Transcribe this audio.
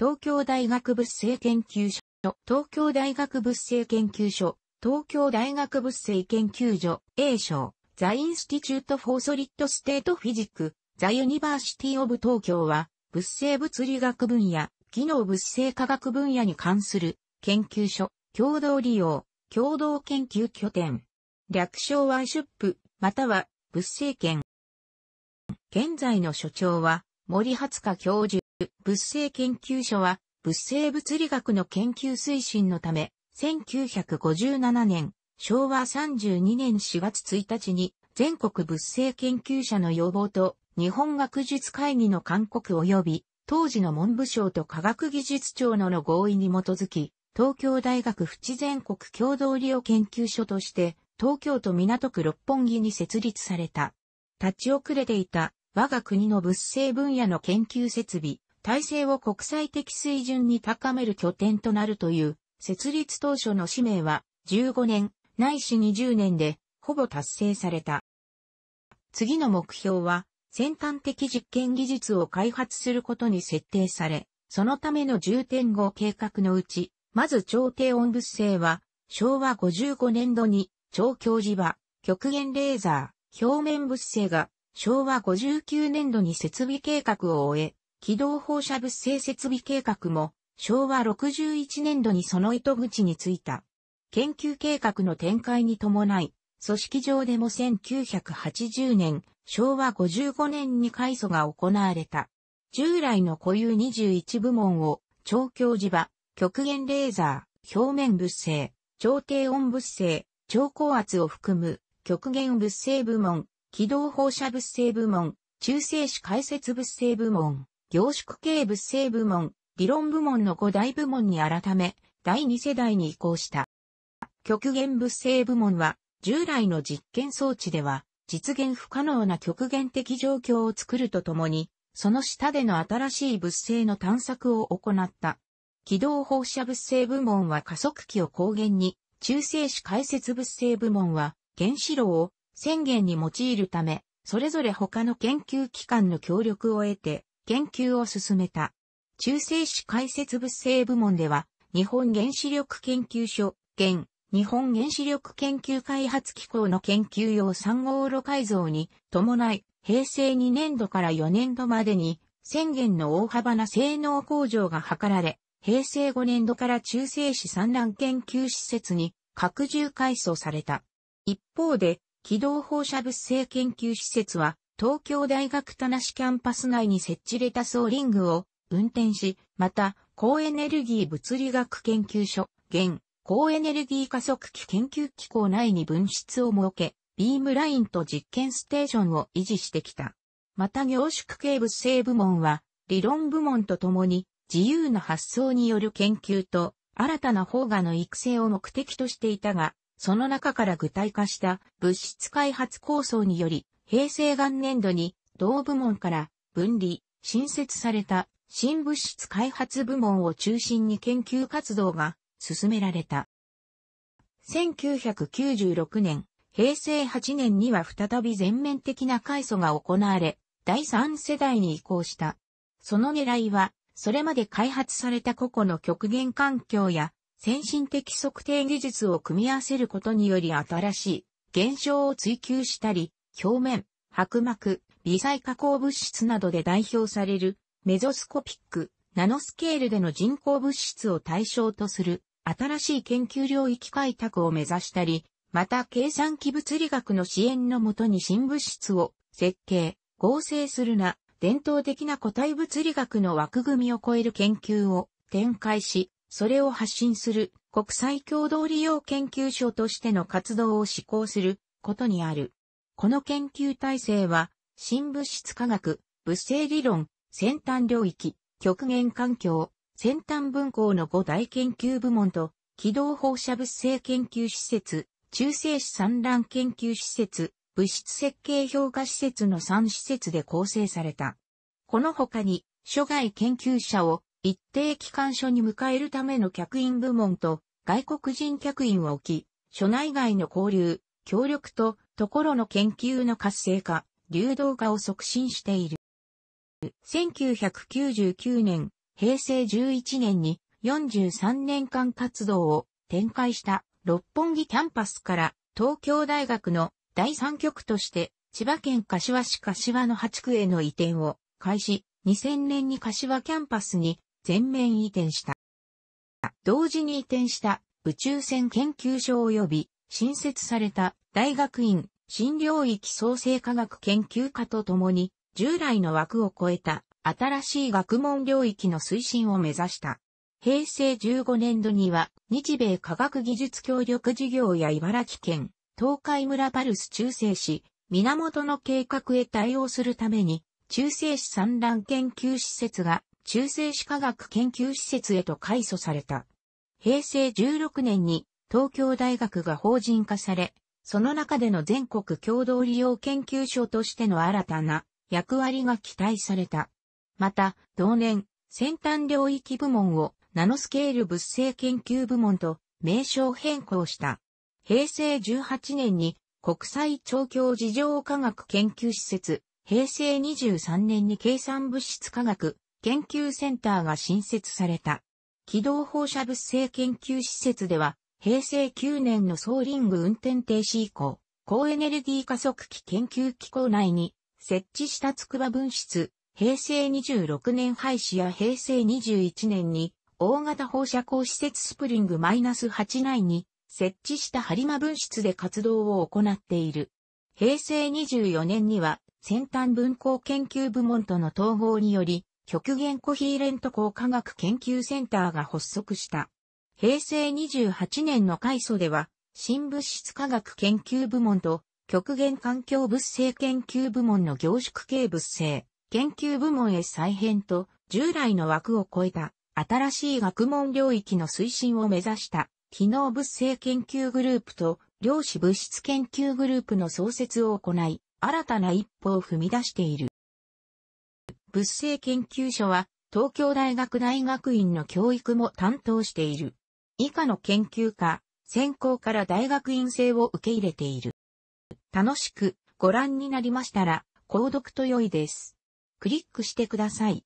東京大学物性研究所、東京大学物性研究所、東京大学物性研究所、A 賞、ザ・インスティチュート・フォー・ソリッド・ステート・フィジック、ザ・ユニバーシティ・オブ・東京は、物性物理学分野、機能物性科学分野に関する研究所、共同利用、共同研究拠点。略称は ISHUP、または物性研。現在の所長は森初香教授。物性研究所は、物性物理学の研究推進のため、1957年、昭和32年4月1日に、全国物性研究者の要望と、日本学術会議の勧告及び、当時の文部省と科学技術庁のの合意に基づき、東京大学淵全国共同利用研究所として、東京都港区六本木に設立された。立ち遅れていた我が国の物性分野の研究設備、体制を国際的水準に高める拠点となるという、設立当初の使命は、15年、ないし20年で、ほぼ達成された。次の目標は、先端的実験技術を開発することに設定され、そのための重点5計画のうち、まず超低温物性は、昭和55年度に、超強磁場、極限レーザー、表面物性が、昭和59年度に設備計画を終え、軌道放射物性設備計画も昭和61年度にその糸口についた。研究計画の展開に伴い、組織上でも1980年、昭和55年に改組が行われた。従来の固有21部門を、超強磁場、極限レーザー、表面物性、超低温物性、超高圧を含む、極限物性部門、軌道放射物性部門、中性子解説物性部門、凝縮系物性部門、理論部門の5大部門に改め、第2世代に移行した。極限物性部門は、従来の実験装置では、実現不可能な極限的状況を作るとともに、その下での新しい物性の探索を行った。軌道放射物性部門は加速器を光源に、中性子解説物性部門は原子炉を宣言に用いるため、それぞれ他の研究機関の協力を得て、研究を進めた。中性子解説物性部門では、日本原子力研究所、現、日本原子力研究開発機構の研究用3号炉改造に伴い、平成2年度から4年度までに、宣言の大幅な性能向上が図られ、平成5年度から中性子産卵研究施設に拡充改装された。一方で、軌道放射物性研究施設は東京大学田無キャンパス内に設置レタスオリングを運転し、また、高エネルギー物理学研究所、現、高エネルギー加速器研究機構内に分室を設け、ビームラインと実験ステーションを維持してきた。また凝縮系物性部門は、理論部門とともに、自由な発想による研究と、新たな方がの育成を目的としていたが、その中から具体化した物質開発構想により、平成元年度に同部門から分離、新設された新物質開発部門を中心に研究活動が進められた。1996年、平成8年には再び全面的な改祖が行われ、第3世代に移行した。その狙いは、それまで開発された個々の極限環境や先進的測定技術を組み合わせることにより新しい現象を追求したり、表面、白膜、微細加工物質などで代表される、メゾスコピック、ナノスケールでの人工物質を対象とする、新しい研究領域開拓を目指したり、また計算機物理学の支援のもとに新物質を設計、合成するな、伝統的な個体物理学の枠組みを超える研究を展開し、それを発信する国際共同利用研究所としての活動を施行することにある。この研究体制は、新物質科学、物性理論、先端領域、極限環境、先端分校の5大研究部門と、軌道放射物性研究施設、中性子散乱研究施設、物質設計評価施設の3施設で構成された。この他に、諸外研究者を一定期間所に迎えるための客員部門と外国人客員を置き、所内外の交流、協力とところの研究の活性化、流動化を促進している。1999年、平成11年に43年間活動を展開した六本木キャンパスから東京大学の第三局として千葉県柏市柏の8区への移転を開始、2000年に柏キャンパスに全面移転した。同時に移転した宇宙船研究所及び新設された大学院新領域創生科学研究科とともに、従来の枠を超えた新しい学問領域の推進を目指した。平成15年度には、日米科学技術協力事業や茨城県、東海村パルス中世市、源の計画へ対応するために、中世市産卵研究施設が、中世市科学研究施設へと改祖された。平成16年に東京大学が法人化され、その中での全国共同利用研究所としての新たな役割が期待された。また、同年、先端領域部門をナノスケール物性研究部門と名称変更した。平成18年に国際調教事情科学研究施設、平成23年に計算物質科学研究センターが新設された。軌道放射物性研究施設では平成9年のソーリング運転停止以降、高エネルギー加速器研究機構内に設置した筑波分室、平成26年廃止や平成21年に大型放射光施設スプリングマイナス -8 内に設置したハリマ分室で活動を行っている。平成24年には先端文光研究部門との統合により極限コヒーレント工科学研究センターが発足した。平成28年の改祖では、新物質科学研究部門と極限環境物性研究部門の凝縮系物性研究部門へ再編と従来の枠を超えた新しい学問領域の推進を目指した機能物性研究グループと量子物質研究グループの創設を行い新たな一歩を踏み出している。物性研究所は東京大学大学院の教育も担当している。以下の研究科、専攻から大学院生を受け入れている。楽しくご覧になりましたら、購読と良いです。クリックしてください。